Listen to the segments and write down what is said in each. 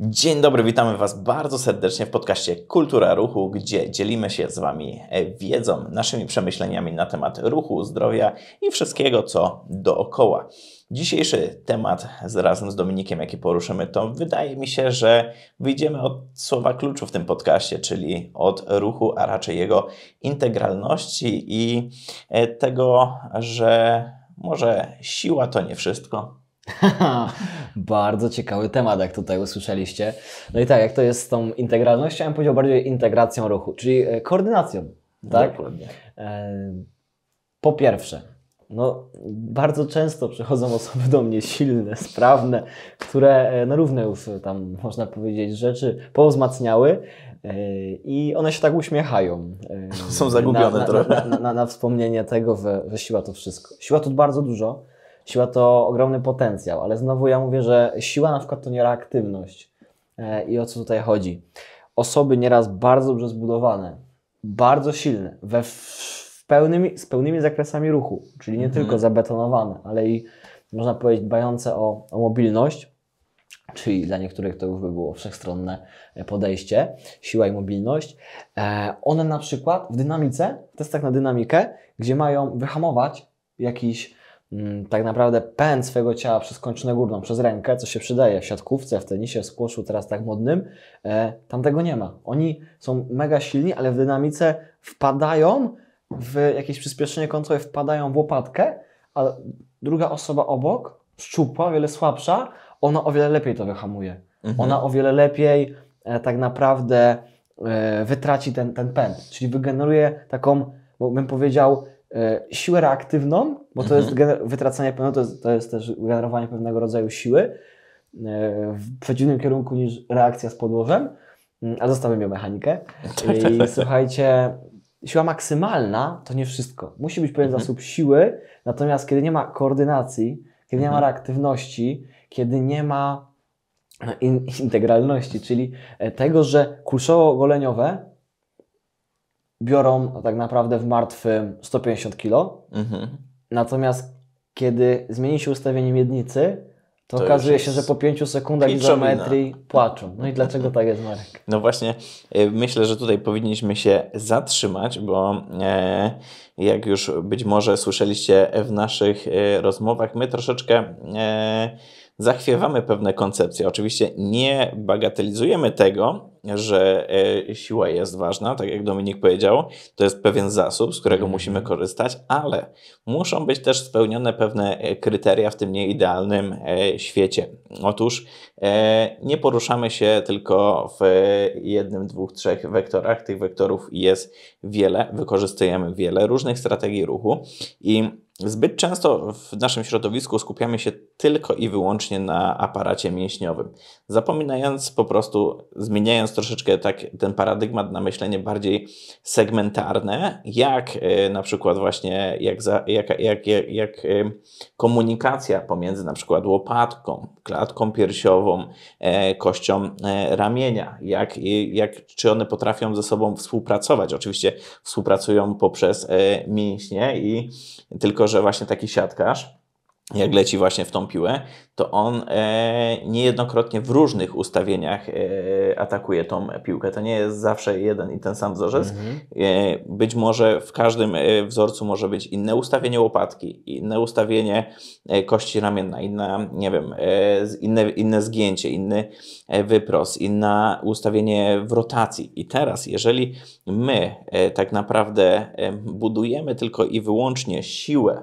Dzień dobry, witamy Was bardzo serdecznie w podcaście Kultura Ruchu, gdzie dzielimy się z Wami e, wiedzą, naszymi przemyśleniami na temat ruchu, zdrowia i wszystkiego, co dookoła. Dzisiejszy temat z, razem z Dominikiem, jaki poruszymy, to wydaje mi się, że wyjdziemy od słowa kluczu w tym podcaście, czyli od ruchu, a raczej jego integralności i e, tego, że może siła to nie wszystko, Bardzo ciekawy temat, jak tutaj usłyszeliście. No i tak, jak to jest z tą integralnością, ja bym powiedział bardziej integracją ruchu, czyli e, koordynacją. Tak? Dokładnie. E, po pierwsze, no, bardzo często przychodzą osoby do mnie silne, sprawne, które e, no, równe już tam, można powiedzieć, rzeczy powzmacniały i one się tak uśmiechają. Są zagubione na, na, trochę. Na, na, wspomnienie tego, że siła to wszystko. Siła to bardzo dużo, Siła to ogromny potencjał, ale znowu ja mówię, że siła na przykład to nie reaktywność. E, I o co tutaj chodzi? Osoby nieraz bardzo dobrze zbudowane, bardzo silne, we w pełnymi, z pełnymi zakresami ruchu, czyli nie mhm. tylko zabetonowane, ale i można powiedzieć dbające o, o mobilność, czyli dla niektórych to już by było wszechstronne e, podejście, siła i mobilność. E, one na przykład w dynamice, w testach na dynamikę, gdzie mają wyhamować jakiś Mm, tak naprawdę pęd swojego ciała przez kończynę górną, przez rękę, co się przydaje w siatkówce, w tenisie, skłoszu, teraz tak modnym, e, tam tego nie ma. Oni są mega silni, ale w dynamice wpadają w jakieś przyspieszenie kontroli, wpadają w łopatkę, a druga osoba obok, szczupła, o wiele słabsza, ona o wiele lepiej to wyhamuje. Mhm. Ona o wiele lepiej e, tak naprawdę e, wytraci ten, ten pęd, czyli wygeneruje taką, bym powiedział, E, siłę reaktywną, bo to mhm. jest wytracanie pewnego, to jest, to jest też generowanie pewnego rodzaju siły e, w przeciwnym kierunku niż reakcja z podłożem, mm, a zostawiam ją mechanikę. Tak, tak, I tak, słuchajcie, siła maksymalna to nie wszystko. Musi być pewien mhm. zasób siły, natomiast kiedy nie ma koordynacji, kiedy nie ma mhm. reaktywności, kiedy nie ma no, integralności, czyli e, tego, że kulszowo-goleniowe biorą no tak naprawdę w martwym 150 kg. Mhm. Natomiast kiedy zmieni się ustawienie miednicy, to, to okazuje się, że po 5 sekundach piczomina. izometrii płaczą. No i dlaczego tak jest, Marek? No właśnie, y, myślę, że tutaj powinniśmy się zatrzymać, bo e, jak już być może słyszeliście w naszych e, rozmowach, my troszeczkę e, zachwiewamy pewne koncepcje. Oczywiście nie bagatelizujemy tego, że e, siła jest ważna, tak jak Dominik powiedział, to jest pewien zasób, z którego mhm. musimy korzystać, ale muszą być też spełnione pewne e, kryteria w tym nieidealnym e, świecie. Otóż nie poruszamy się tylko w jednym, dwóch, trzech wektorach, tych wektorów jest wiele, wykorzystujemy wiele różnych strategii ruchu i Zbyt często w naszym środowisku skupiamy się tylko i wyłącznie na aparacie mięśniowym, zapominając po prostu, zmieniając troszeczkę tak ten paradygmat na myślenie bardziej segmentarne, jak e, na przykład właśnie jak, za, jak, jak, jak, jak e, komunikacja pomiędzy na przykład łopatką, klatką piersiową, e, kością ramienia, jak, jak, czy one potrafią ze sobą współpracować. Oczywiście współpracują poprzez mięśnie i tylko, że właśnie taki siatkarz jak leci właśnie w tą piłę, to on e, niejednokrotnie w różnych ustawieniach e, atakuje tą piłkę. To nie jest zawsze jeden i ten sam wzorzec. Mhm. E, być może w każdym e, wzorcu może być inne ustawienie łopatki, inne ustawienie e, kości ramienna, inna, nie wiem, e, inne, inne zgięcie, inny wypros, inne ustawienie w rotacji. I teraz, jeżeli my tak naprawdę budujemy tylko i wyłącznie siłę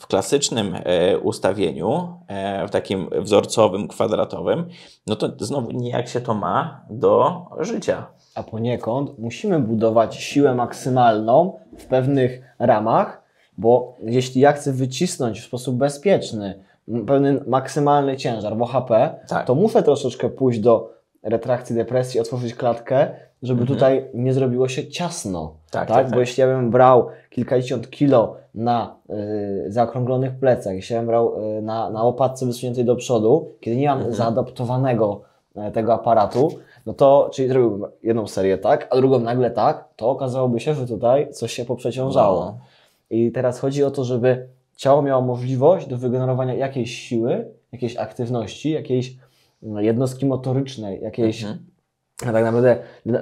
w klasycznym e, ustawieniu, e, w takim wzorcowym, kwadratowym, no to znowu nijak się to ma do życia. A poniekąd musimy budować siłę maksymalną w pewnych ramach, bo jeśli ja chcę wycisnąć w sposób bezpieczny pewien maksymalny ciężar, bo HP, tak. to muszę troszeczkę pójść do retrakcji depresji, otworzyć klatkę, żeby mhm. tutaj nie zrobiło się ciasno. Tak, tak? tak Bo tak. jeśli ja bym brał kilkadziesiąt kilo na y, zaokrąglonych plecach, jeśli ja bym brał y, na, na łopatce wysuniętej do przodu, kiedy nie mam mhm. zaadaptowanego y, e, tego aparatu, no to czyli zrobiłbym jedną serię tak, a drugą nagle tak, to okazałoby się, że tutaj coś się poprzeciążało. No. I teraz chodzi o to, żeby ciało miało możliwość do wygenerowania jakiejś siły, jakiejś aktywności, jakiejś mm, jednostki motorycznej, jakiejś mhm a tak naprawdę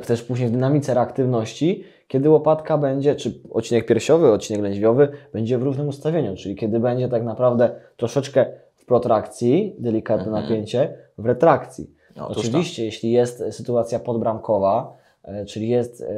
też później w dynamice reaktywności, kiedy łopatka będzie, czy odcinek piersiowy, odcinek lędźwiowy będzie w równym ustawieniu, czyli kiedy będzie tak naprawdę troszeczkę w protrakcji, delikatne mhm. napięcie, w retrakcji. No, Oczywiście, tak. jeśli jest sytuacja podbramkowa, e, czyli jest e,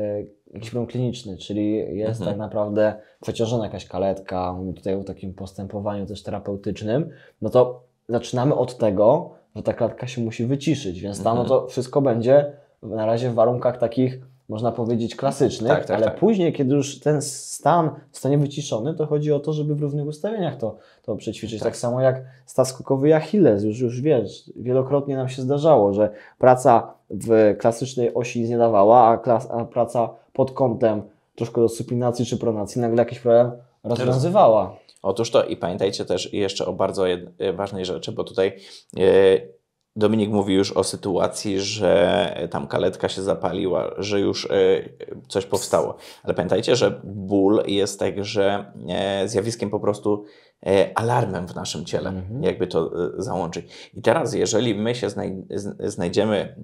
jakiś problem kliniczny, czyli jest mhm. tak naprawdę przeciążona jakaś kaletka, mówimy tutaj o takim postępowaniu też terapeutycznym, no to zaczynamy od tego, że ta klatka się musi wyciszyć, więc tam no mhm. to wszystko będzie na razie w warunkach takich, można powiedzieć, klasycznych, tak, tak, ale tak. później, kiedy już ten stan stanie wyciszony, to chodzi o to, żeby w równych ustawieniach to, to przećwiczyć. Tak. samo jak staw skokowy Achilles, już, już wiesz, wielokrotnie nam się zdarzało, że praca w klasycznej osi nic nie dawała, a, klas, a praca pod kątem troszkę do supinacji czy pronacji nagle jakiś problem rozwiązywała. Otóż to i pamiętajcie też jeszcze o bardzo jed- ważnej rzeczy, bo tutaj yy, Dominik mówi już o sytuacji, że e, tam kaletka się zapaliła, że już e, coś powstało. Ale pamiętajcie, że ból jest także e, zjawiskiem po prostu alarmem w naszym ciele, mhm. jakby to załączyć. I teraz, jeżeli my się znajdziemy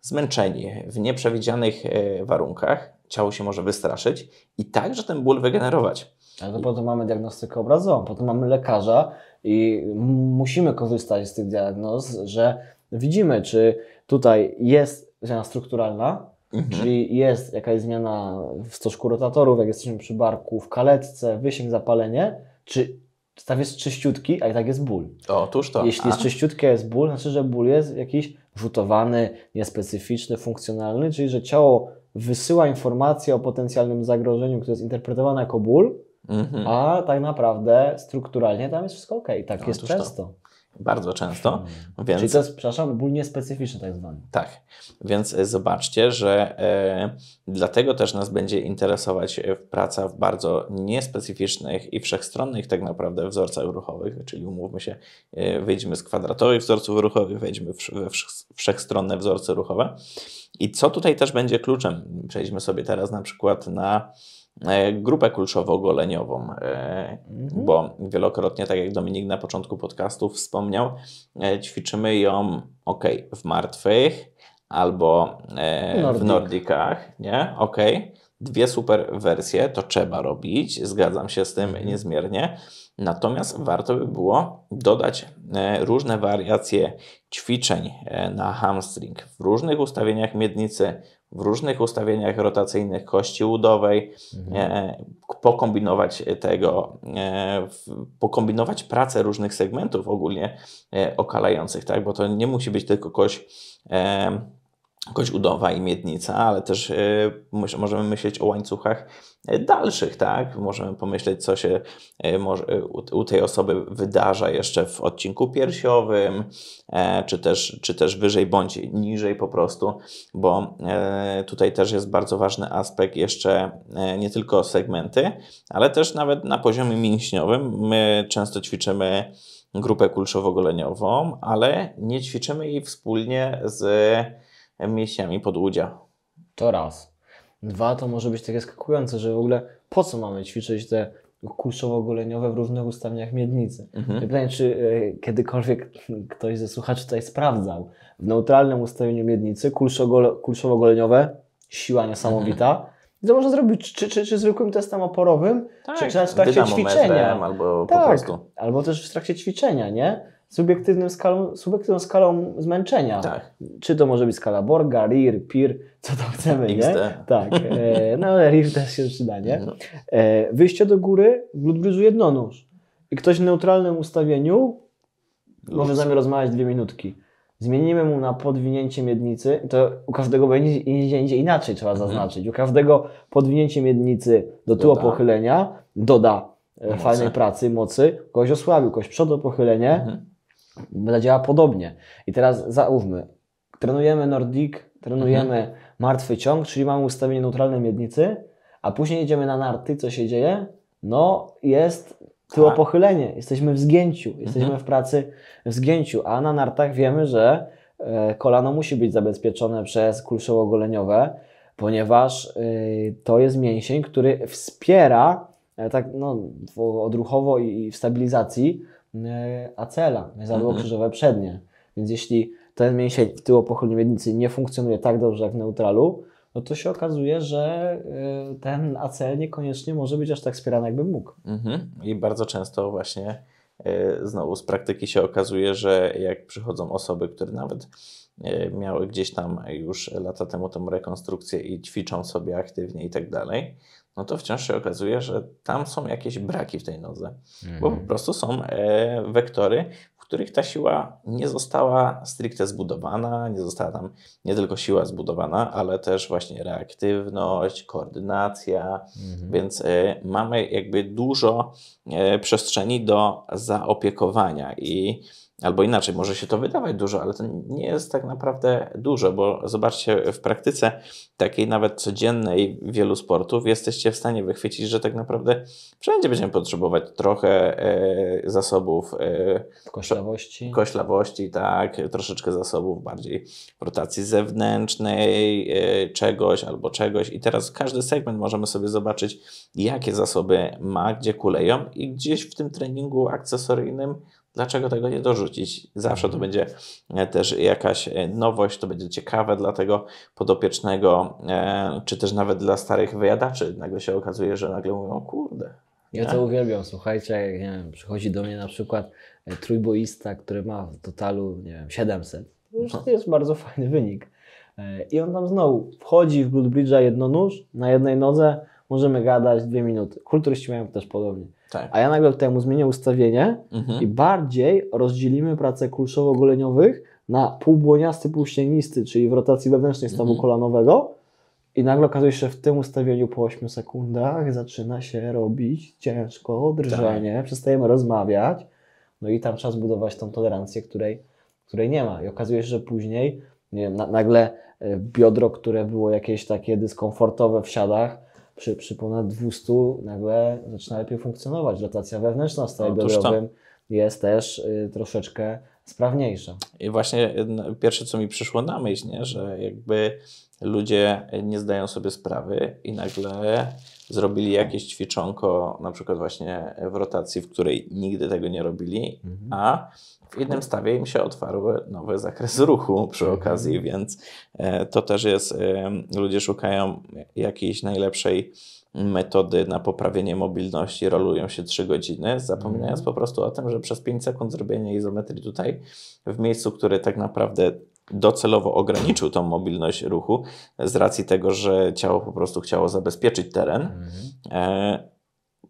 zmęczeni w nieprzewidzianych warunkach, ciało się może wystraszyć i także ten ból wygenerować. Ale to I... potem mamy diagnostykę obrazową, potem mamy lekarza, i musimy korzystać z tych diagnoz, że widzimy, czy tutaj jest zmiana strukturalna, mhm. czyli jest jakaś zmiana w stożku rotatorów, jak jesteśmy przy barku, w kaletce, wysięg, zapalenie, czy staw jest czyściutki, a i tak jest ból. O, tuż to. Jeśli a. jest czyściutki, jest ból, znaczy, że ból jest jakiś rzutowany, niespecyficzny, funkcjonalny, czyli że ciało wysyła informację o potencjalnym zagrożeniu, które jest interpretowane jako ból, Mhm. A tak naprawdę strukturalnie tam jest wszystko ok. Tak no, jest często. To. Bardzo często. Hmm. Więc... Czyli to jest, przepraszam, ból niespecyficzny tak zwany. Tak. Więc e, zobaczcie, że e, dlatego też nas będzie interesować e, praca w bardzo niespecyficznych i wszechstronnych tak naprawdę wzorcach ruchowych, czyli umówmy się, e, wyjdźmy z kwadratowych wzorców ruchowych, wejdźmy we wszechstronne wzorce ruchowe. I co tutaj też będzie kluczem? Przejdźmy sobie teraz na przykład na E, grupę kulczowo-goleniową, e, mhm. bo wielokrotnie, tak jak Dominik na początku podcastu wspomniał, e, ćwiczymy ją ok, w martwych albo Nordic. w Nordikach, nie? Ok. Dwie super wersje, to trzeba robić, zgadzam się z tym mhm. niezmiernie. Natomiast warto by było dodać różne wariacje ćwiczeń na hamstring w różnych ustawieniach miednicy, w różnych ustawieniach rotacyjnych kości udowej, mhm. E, pokombinować tego, e, pokombinować pracę różnych segmentów ogólnie e, okalających, tak? bo to nie musi być tylko kość kość udowa i miednica, ale też e, możemy myśleć o łańcuchach e, dalszych, tak? Możemy pomyśleć, co się e, u tej osoby wydarza jeszcze w odcinku piersiowym, czy też, czy też wyżej bądź niżej po prostu, bo tutaj też jest bardzo ważny aspekt jeszcze nie tylko segmenty, ale też nawet na poziomie mięśniowym. My często ćwiczymy grupę kulszowo-goleniową, ale nie ćwiczymy jej wspólnie z mięśniami podłudzia. To raz. Dwa, to może być takie skakujące, że w ogóle po co mamy ćwiczyć te kulszowo-goleniowe w różnych ustawieniach miednicy. Mhm. Pytanie, czy e, kiedykolwiek ktoś ze słuchaczy tutaj sprawdzał. W neutralnym ustawieniu miednicy kulszowo-goleniowe, siła niesamowita. Mhm. To można zrobić czy, czy, czy zwykłym testem oporowym, tak, czy, czy w trakcie ćwiczenia. Albo tak, po prostu. Albo też w trakcie ćwiczenia, nie? subiektywnym skalą, subiektywną skalą zmęczenia. Tak. Czy to może być skala Borga, RIR, PIR, co tam chcemy, XD. nie? Tak, e, no ale RIR też się przyda, nie? No. E, wyjście do góry, glutbryżu jednonóż. I ktoś w neutralnym ustawieniu Luz. może z nami rozmawiać dwie minutki. Zmienimy mu na podwinięcie miednicy, to u każdego będzie indziej inaczej trzeba mhm. zaznaczyć. U każdego podwinięcie miednicy do tyłu doda. pochylenia doda e, mocy. fajnej pracy, mocy, kogoś osłabił, kogoś przodu pochylenie, mhm zadziała podobnie. I teraz załóżmy, trenujemy Nordic, trenujemy mhm. martwy ciąg, czyli mamy ustawienie neutralne miednicy, a później jedziemy na narty, co się dzieje? No, jest tyło tak. pochylenie. jesteśmy w zgięciu, jesteśmy mhm. w pracy w zgięciu, a na nartach wiemy, że e, kolano musi być zabezpieczone przez kulszowo-goleniowe, ponieważ e, to jest mięsień, który wspiera e, tak no, odruchowo i w stabilizacji E, acela, zadło mhm. krzyżowe przednie. Więc jeśli ten mięsień w tyłu pochylnej miednicy nie funkcjonuje tak dobrze jak w neutralu, no to się okazuje, że e, ten acel niekoniecznie może być aż tak wspierany, jakby mógł. Mhm. I bardzo często właśnie e, znowu z praktyki się okazuje, że jak przychodzą osoby, które nawet miały gdzieś tam już lata temu tą rekonstrukcję i ćwiczą sobie aktywnie i tak dalej, no to wciąż się okazuje, że tam są jakieś braki w tej nodze, mhm. bo po prostu są e, wektory, w których ta siła nie została stricte zbudowana, nie została tam nie tylko siła zbudowana, ale też właśnie reaktywność, koordynacja, mhm. więc e, mamy jakby dużo e, przestrzeni do zaopiekowania i albo inaczej, może się to wydawać dużo, ale to nie jest tak naprawdę dużo, bo zobaczcie, w praktyce takiej nawet codziennej wielu sportów jesteście w stanie wychwycić, że tak naprawdę wszędzie będziemy potrzebować trochę e, zasobów e, koślawości. koślawości, tak, troszeczkę zasobów bardziej rotacji zewnętrznej, e, czegoś albo czegoś i teraz każdy segment możemy sobie zobaczyć, jakie zasoby ma, gdzie kuleją i gdzieś w tym treningu akcesoryjnym Dlaczego tego nie dorzucić? Zawsze to mhm. będzie e, też jakaś e, nowość, to będzie ciekawe dla tego podopiecznego, e, czy też nawet dla starych wyjadaczy. Nagle się okazuje, że nagle mówią, kurde. Ja nie? to uwielbiam, słuchajcie, jak nie wiem, przychodzi do mnie na przykład trójboista, który ma w totalu, nie wiem, 700. No. To jest bardzo fajny wynik. I on tam znowu wchodzi w Blood jedno nóż, na jednej nodze, możemy gadać dwie minuty. Kulturyści mają też podobnie. Tak. A ja nagle temu zmienię ustawienie mhm. i bardziej rozdzielimy pracę kulszowo-goleniowych na półbłoniasty, półścięgnisty, czyli w rotacji wewnętrznej stawu mhm. kolanowego i nagle okazuje się, że w tym ustawieniu po 8 sekundach zaczyna się robić ciężko drżenie, tak. przestajemy rozmawiać, no i tam trzeba zbudować tą tolerancję, której, której nie ma. I okazuje się, że później nie wiem, na, nagle e, biodro, które było jakieś takie dyskomfortowe w siadach, przy, przy ponad 200 nagle zaczyna lepiej funkcjonować. Rotacja wewnętrzna w stawie no, jest też y, troszeczkę sprawniejsza. I właśnie y, no, pierwsze, co mi przyszło na myśl, nie? że jakby ludzie nie zdają sobie sprawy i nagle zrobili jakieś ćwiczonko, na przykład właśnie w rotacji, w której nigdy tego nie robili, mhm. a w jednym stawie im się otwarły nowy zakres ruchu przy mhm. okazji, więc e, to też jest, e, ludzie szukają jakiejś najlepszej metody na poprawienie mobilności, rolują się 3 godziny, zapominając mhm. po prostu o tym, że przez 5 sekund zrobienie izometrii tutaj, w miejscu, które tak naprawdę docelowo ograniczył tą mobilność ruchu z racji tego, że ciało po prostu chciało zabezpieczyć teren. Mhm. E,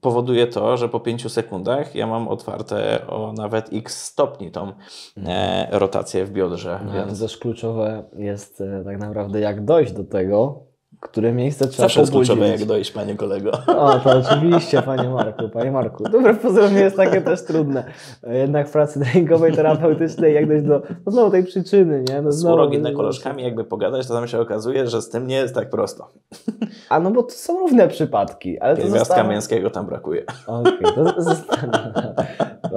powoduje to, że po 5 sekundach ja mam otwarte o nawet x stopni tą e, mhm. rotację w biodrze. No, więc też kluczowe jest e, tak naprawdę jak dojść do tego, które miejsce trzeba Zawsze pobudzić. Zawsze jak dojść, panie kolego. O, to oczywiście, panie Marku, panie Marku. Dobre pozdrowienie jest takie też trudne. Jednak w pracy treningowej, terapeutycznej, jak dojść do no znowu tej przyczyny, nie? No, znowu, z ginekolożkami jakby pogadać, to tam się okazuje, że z tym nie jest tak prosto. A no bo to są równe przypadki, ale Pierwiastka to zostało... mięskiego tam brakuje. Okej, okay, to zostało.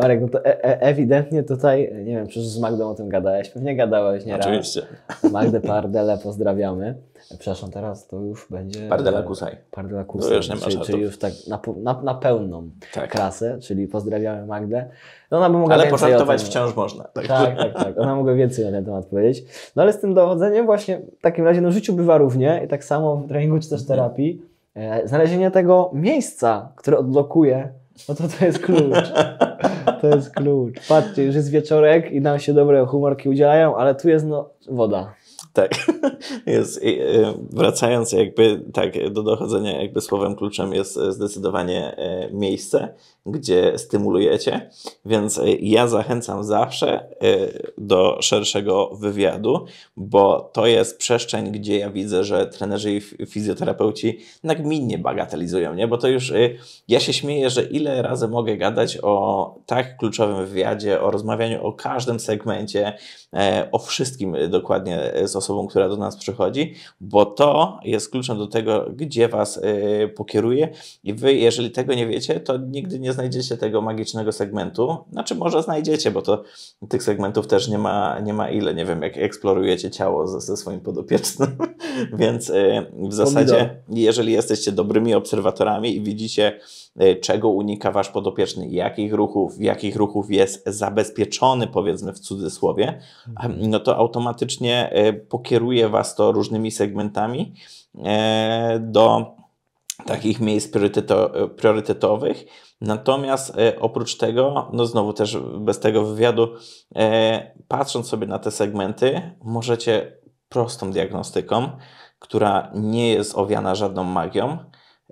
Marek, no to e e ewidentnie tutaj, nie wiem, przecież z Magdą o tym gadałeś, pewnie gadałeś nie Oczywiście. Magdę Pardele pozdrawiamy przepraszam, teraz to już będzie... Pardela Kusaj. E, Pardela Kusaj, no już nie ma czyli, czyli już tak na, na, na pełną tak. krasę, czyli pozdrawiamy Magdę. No ona by mogła ale poszartować tym, wciąż można. Tak, tak, tak, tak. Ona mogła więcej na ten temat powiedzieć. No ale z tym dochodzeniem właśnie w takim razie no życiu bywa równie i tak samo w treningu czy też mhm. terapii. E, znalezienie tego miejsca, które odblokuje no to to jest klucz. To jest klucz. Patrzcie, już jest wieczorek i nam się dobre humorki udzielają, ale tu jest no woda. Tak. Jest, y, wracając jakby tak do dochodzenia, jakby słowem kluczem jest y, zdecydowanie y, miejsce gdzie stymulujecie. Więc e, ja zachęcam zawsze e, do szerszego wywiadu, bo to jest przestrzeń, gdzie ja widzę, że trenerzy i fizjoterapeuci nagminnie bagatelizują mnie, bo to już e, ja się śmieję, że ile razy mogę gadać o tak kluczowym wywiadzie, o rozmawianiu o każdym segmencie, o wszystkim dokładnie z osobą, która do nas przychodzi, bo to jest kluczem do tego, gdzie Was pokieruje i Wy, jeżeli tego nie wiecie, to nigdy nie znajdziecie tego magicznego segmentu. Znaczy może znajdziecie, bo to tych segmentów też nie ma, nie ma ile. Nie wiem, jak eksplorujecie ciało ze, ze swoim podopiecznym. Więc e, w zasadzie, jeżeli jesteście dobrymi obserwatorami i widzicie, e, czego unika wasz podopieczny, jakich ruchów, jakich ruchów jest zabezpieczony, powiedzmy w cudzysłowie, mhm. no to automatycznie e, pokieruje was to różnymi segmentami do takich miejsc priorytetowych. Natomiast e, oprócz tego, no znowu też bez tego wywiadu, e, patrząc sobie na te segmenty, możecie prostą diagnostyką, która nie jest owiana żadną magią,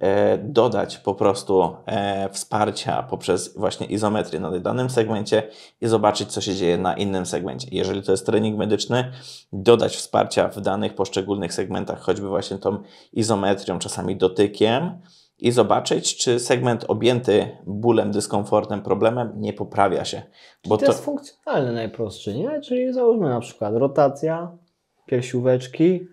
E, dodać po prostu e, wsparcia poprzez właśnie izometrię na danym segmencie i zobaczyć, co się dzieje na innym segmencie. Jeżeli to jest trening medyczny, dodać wsparcia w danych poszczególnych segmentach, choćby właśnie tą izometrią, czasami dotykiem i zobaczyć, czy segment objęty bólem, dyskomfortem, problemem nie poprawia się. Bo to, to jest funkcjonalne najprostsze, nie? Czyli załóżmy na przykład rotacja, piersióweczki,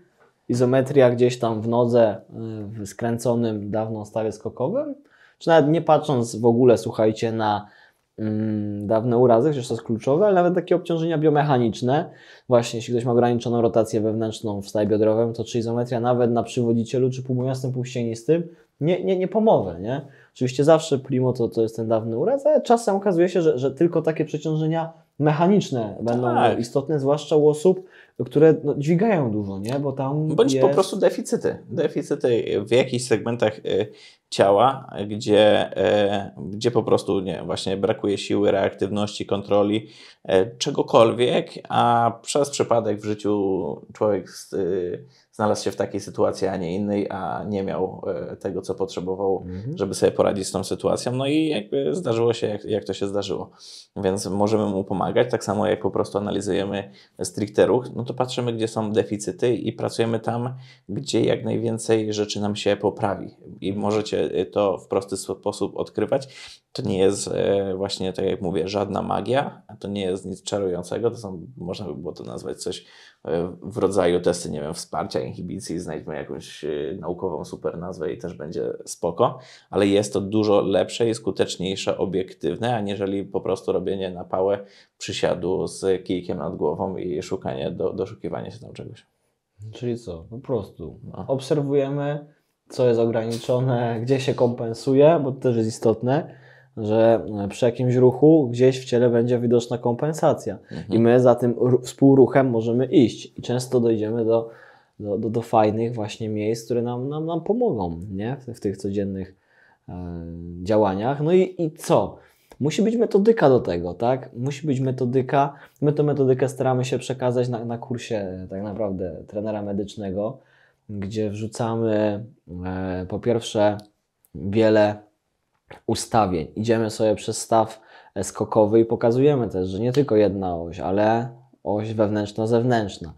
izometria gdzieś tam w nodze y, w skręconym dawno stawie skokowym, czy nawet nie patrząc w ogóle, słuchajcie, na mm, dawne urazy, chociaż to jest kluczowe, ale nawet takie obciążenia biomechaniczne, właśnie jeśli ktoś ma ograniczoną rotację wewnętrzną w stawie biodrowym, to czy izometria nawet na przywodzicielu, czy półmiastym, półścienistym nie, nie, nie pomoże, nie? Oczywiście zawsze primo to, to jest ten dawny uraz, ale czasem okazuje się, że, że tylko takie przeciążenia mechaniczne będą tak. istotne, zwłaszcza u osób, które no, dźwigają dużo, nie? Bo tam Bądź jest... po prostu deficyty. Deficyty w jakichś segmentach y, ciała, gdzie, y, gdzie po prostu nie, właśnie brakuje siły, reaktywności, kontroli, y, czegokolwiek, a przez przypadek w życiu człowiek znalazł się w takiej sytuacji, a nie innej, a nie miał e, tego, co potrzebował, mhm. żeby sobie poradzić z tą sytuacją. No i jakby zdarzyło się, jak, jak to się zdarzyło. Więc możemy mu pomagać, tak samo jak po prostu analizujemy stricte ruch, no to patrzymy, gdzie są deficyty i pracujemy tam, gdzie jak najwięcej rzeczy nam się poprawi. I możecie to w prosty sposób odkrywać. To nie jest e, właśnie, tak jak mówię, żadna magia, to nie jest nic czarującego, to są, można by było to nazwać coś e, w rodzaju testy, nie wiem, wsparcia, inhibicji, znajdźmy jakąś e, naukową super nazwę i też będzie spoko, ale jest to dużo lepsze i skuteczniejsze, obiektywne, aniżeli po prostu robienie na pałę przysiadu z kijkiem nad głową i szukanie, do, doszukiwanie się tam czegoś. Czyli co? Po prostu no. obserwujemy, co jest ograniczone, gdzie się kompensuje, bo to też jest istotne że e, przy jakimś ruchu gdzieś w ciele będzie widoczna kompensacja mhm. i my za tym współruchem możemy iść i często dojdziemy do, do, do, do fajnych właśnie miejsc, które nam, nam, nam pomogą nie? W, w tych codziennych e, działaniach. No i, i co? Musi być metodyka do tego, tak? Musi być metodyka. My tę metodykę staramy się przekazać na, na kursie e, tak naprawdę trenera medycznego, gdzie wrzucamy e, po pierwsze wiele ustawień. Idziemy sobie przez staw e, skokowy i pokazujemy też, że nie tylko jedna oś, ale oś wewnętrzna-zewnętrzna.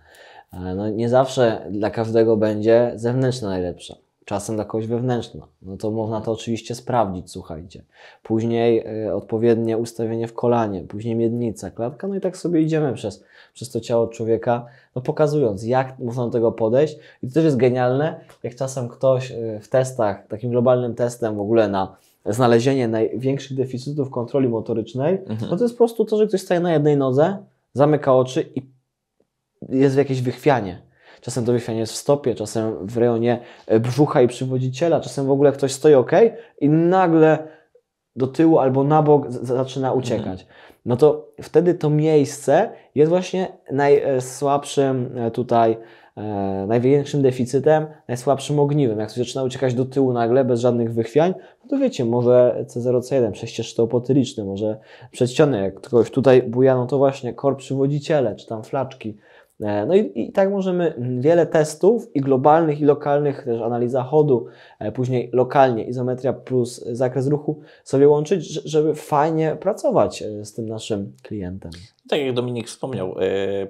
E, no, nie zawsze dla każdego będzie zewnętrzna najlepsza, czasem dla kogoś wewnętrzna. No to można to oczywiście sprawdzić, słuchajcie. Później y, odpowiednie ustawienie w kolanie, później miednica, klatka, no i tak sobie idziemy przez, przez to ciało człowieka, no pokazując, jak można do tego podejść. I to też jest genialne, jak czasem ktoś y, w testach, takim globalnym testem w ogóle na znalezienie największych deficytów kontroli motorycznej, mhm. no to jest po prostu to, że ktoś staje na jednej nodze, zamyka oczy i jest w jakieś wychwianie. Czasem to wychwianie jest w stopie, czasem w rejonie e, brzucha i przywodziciela, czasem w ogóle ktoś stoi ok i nagle do tyłu albo na bok zaczyna mhm. uciekać. Mhm. No to wtedy to miejsce jest właśnie najsłabszym e, tutaj E, największym deficytem, najsłabszym ogniwem. Jak coś zaczyna uciekać do tyłu nagle, bez żadnych wychwiań, no to wiecie, może C0C1, przejście opotyliczny, może przedsionek, jak kogoś tutaj buja, no to właśnie kor przywodziciele, czy tam flaczki, E, no i, i, tak możemy mm, wiele testów i globalnych, i lokalnych, też analiza chodu, e, później lokalnie izometria plus zakres ruchu sobie łączyć, żeby fajnie pracować e, z tym naszym klientem. Tak jak Dominik wspomniał,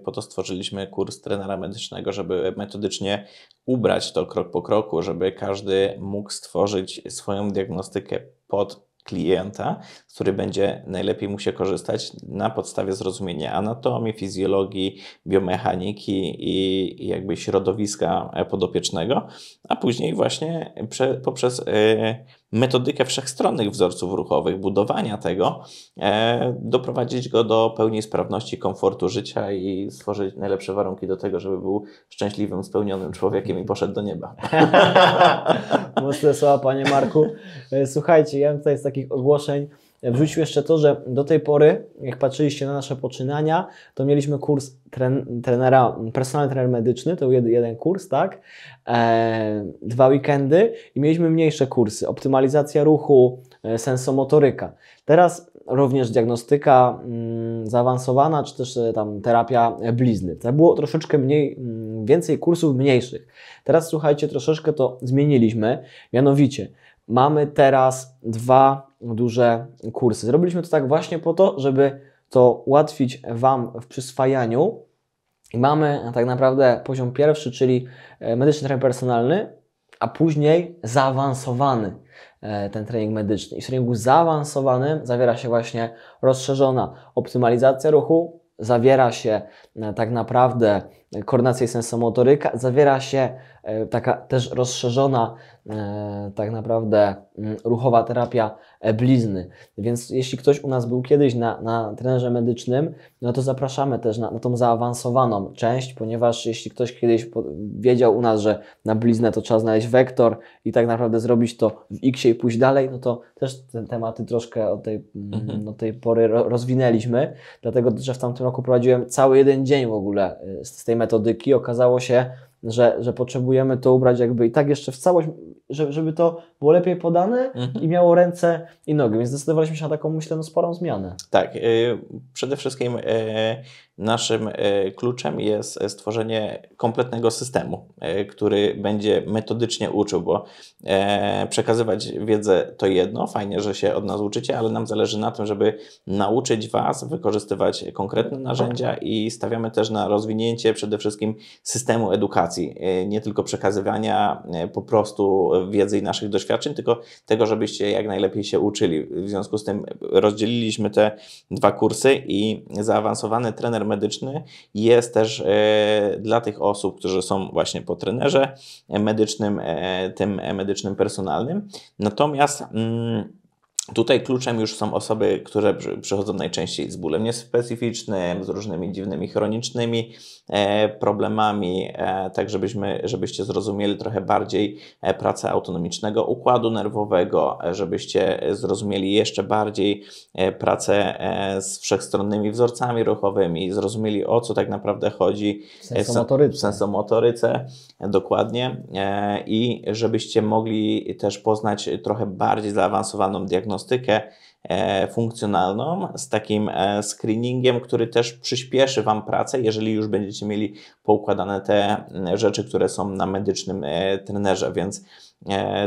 po to stworzyliśmy kurs trenera medycznego, żeby metodycznie ubrać to krok po kroku, żeby każdy mógł stworzyć swoją diagnostykę pod klienta, z będzie najlepiej się korzystać na podstawie zrozumienia anatomii, fizjologii, biomechaniki i jakby środowiska podopiecznego, a później właśnie prze, poprzez yy, metodykę wszechstronnych wzorców ruchowych, budowania tego, e, doprowadzić go do pełni sprawności, komfortu życia i stworzyć najlepsze warunki do tego, żeby był szczęśliwym, spełnionym człowiekiem i poszedł do nieba. Mocne słowa, panie Marku. E, słuchajcie, ja bym tutaj z takich ogłoszeń wrzucił jeszcze to, że do tej pory, jak patrzyliście na nasze poczynania, to mieliśmy kurs tren, trenera, personalny trener medyczny, to jeden, jeden kurs, tak? E, dwa weekendy i mieliśmy mniejsze kursy, optymalizacja ruchu, e, sensomotoryka. Teraz również diagnostyka mm, zaawansowana, czy też e, tam terapia e, blizny. To było troszeczkę mniej, mm, więcej kursów mniejszych. Teraz słuchajcie, troszeczkę to zmieniliśmy, mianowicie mamy teraz dwa duże kursy. Zrobiliśmy to tak właśnie po to, żeby to ułatwić Wam w przyswajaniu. Mamy tak naprawdę poziom pierwszy, czyli e, medyczny trening personalny, a później zaawansowany e, ten trening medyczny. I w treningu zaawansowanym zawiera się właśnie rozszerzona optymalizacja ruchu, zawiera się e, tak naprawdę koordynacja i sensomotoryka. Zawiera się e, taka też rozszerzona e, tak naprawdę mm, ruchowa terapia e, blizny. Więc jeśli ktoś u nas był kiedyś na, na trenerze medycznym, no to zapraszamy też na, na tą zaawansowaną część, ponieważ jeśli ktoś kiedyś wiedział u nas, że na bliznę to trzeba znaleźć wektor i tak naprawdę zrobić to w X i pójść dalej, no to też te tematy troszkę od tej, mhm. mm, od tej pory rozwinęliśmy, dlatego, że w tamtym roku prowadziłem cały jeden dzień w ogóle z tej metodyki, okazało się, że, że potrzebujemy to ubrać jakby i tak jeszcze w całość żeby to było lepiej podane mhm. i miało ręce i nogi. Więc zdecydowaliśmy się na taką, myślę, no, sporą zmianę. Tak. Y, przede wszystkim y, naszym y, kluczem jest stworzenie kompletnego systemu, który będzie metodycznie uczył, bo e, przekazywać wiedzę to jedno, fajnie, że się od nas uczycie, ale nam zależy na tym, żeby nauczyć Was wykorzystywać konkretne narzędzia tak. i stawiamy też na rozwinięcie przede wszystkim systemu edukacji, nie tylko przekazywania po prostu wiedzy i naszych doświadczeń, tylko tego, żebyście jak najlepiej się uczyli. W związku z tym rozdzieliliśmy te dwa kursy i zaawansowany trener medyczny jest też e, dla tych osób, którzy są właśnie po trenerze medycznym, e, tym medycznym personalnym. Natomiast mm, Tutaj kluczem już są osoby, które przychodzą najczęściej z bólem niespecyficznym, z różnymi dziwnymi chronicznymi e, problemami, e, tak żebyśmy, żebyście zrozumieli trochę bardziej e, pracę autonomicznego układu nerwowego, żebyście zrozumieli jeszcze bardziej pracę z wszechstronnymi wzorcami ruchowymi, zrozumieli o co tak naprawdę chodzi w sensomotoryce, dokładnie i żebyście mogli też poznać trochę bardziej zaawansowaną diagnozę diagnostykę e, funkcjonalną z takim e, screeningiem, który też przyspieszy Wam pracę, jeżeli już będziecie mieli poukładane te rzeczy, które są na medycznym e, trenerze, więc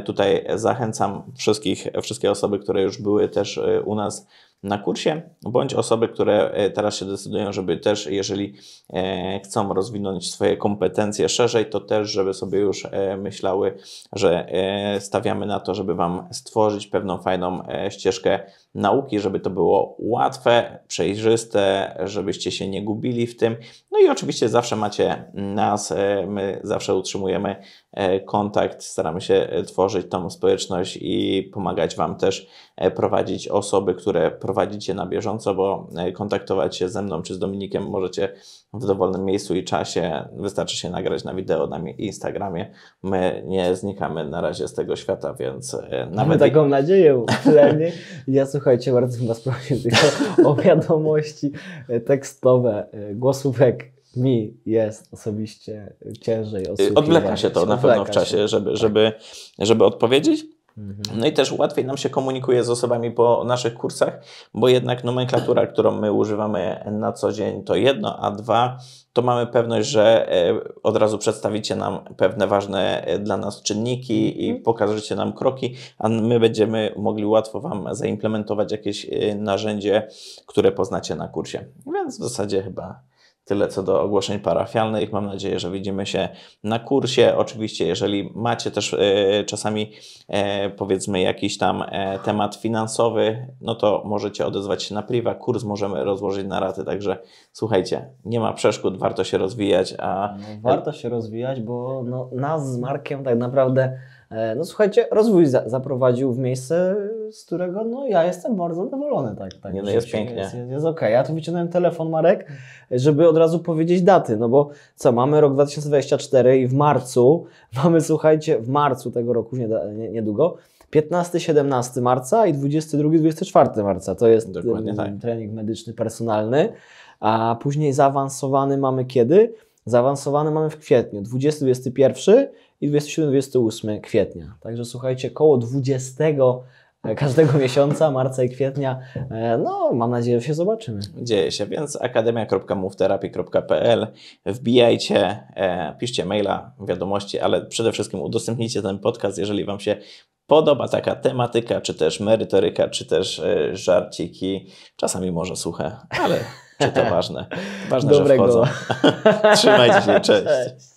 tutaj zachęcam wszystkich, wszystkie osoby, które już były też u nas na kursie, bądź osoby, które e, teraz się decydują, żeby też, jeżeli e, chcą rozwinąć swoje kompetencje szerzej, to też, żeby sobie już e, myślały, że stawiamy na to, żeby Wam stworzyć pewną fajną ścieżkę nauki, żeby to było łatwe, przejrzyste, żebyście się nie gubili w tym. No i oczywiście zawsze macie nas, my zawsze utrzymujemy E, kontakt, staramy się e, tworzyć tą społeczność i pomagać Wam też e, prowadzić osoby, które prowadzicie na bieżąco, bo kontaktować się ze mną czy z Dominikiem możecie w dowolnym miejscu i czasie. Wystarczy się nagrać na wideo na Instagramie. My nie znikamy na razie z tego świata, więc nawet. Mamy taką nadzieję, przynajmniej. Ja słuchajcie, bardzo Was proszę tylko o wiadomości tekstowe, głosówek mi jest osobiście ciężej y, osłuchiwać. Odwleka się to na pewno w czasie, żeby, tak. żeby, żeby odpowiedzieć. Mhm. No i też łatwiej nam się komunikuje z osobami po naszych kursach, bo jednak nomenklatura, którą my używamy na co dzień, to jedno, a dwa, to mamy pewność, że e, od razu przedstawicie nam pewne ważne e, dla nas czynniki i mhm. pokażecie nam kroki, a my będziemy mogli łatwo Wam zaimplementować jakieś e, narzędzie, które poznacie na kursie. Więc w zasadzie chyba Tyle co do ogłoszeń parafialnych. Mam nadzieję, że widzimy się na kursie. Oczywiście, jeżeli macie też e, czasami e, powiedzmy jakiś tam e, temat finansowy, no to możecie odezwać się na priwa. Kurs możemy rozłożyć na raty. Także słuchajcie, nie ma przeszkód, warto się rozwijać. A... No, warto się rozwijać, bo no, nas z Markiem tak naprawdę E, no słuchajcie, rozwój za, zaprowadził w miejsce, z którego no, ja jestem bardzo zadowolony. Tak, tak, nie, no jest pięknie. Jest, jest, jest okej. Okay. Ja tu wyciągnąłem telefon, Marek, żeby od razu powiedzieć daty, no bo co, mamy rok 2024 i w marcu, mamy słuchajcie, w marcu tego roku niedługo, 15-17 marca i 22-24 marca. To jest Dokładnie mm, tak. trening tak. medyczny personalny. A później zaawansowany mamy kiedy? Zaawansowany mamy w kwietniu, 20-21 i 27-28 kwietnia. Także słuchajcie, koło 20 każdego miesiąca, marca i kwietnia. E, no, mam nadzieję, że się zobaczymy. Dzieje się, więc akademia.moveterapii.pl wbijajcie, e, piszcie maila, wiadomości, ale przede wszystkim udostępnijcie ten podcast, jeżeli Wam się podoba taka tematyka, czy też merytoryka, czy też e, żarciki, czasami może suche, ale czy to ważne? Ważne, Dobrego. że wchodzą. Trzymajcie się, cześć. cześć.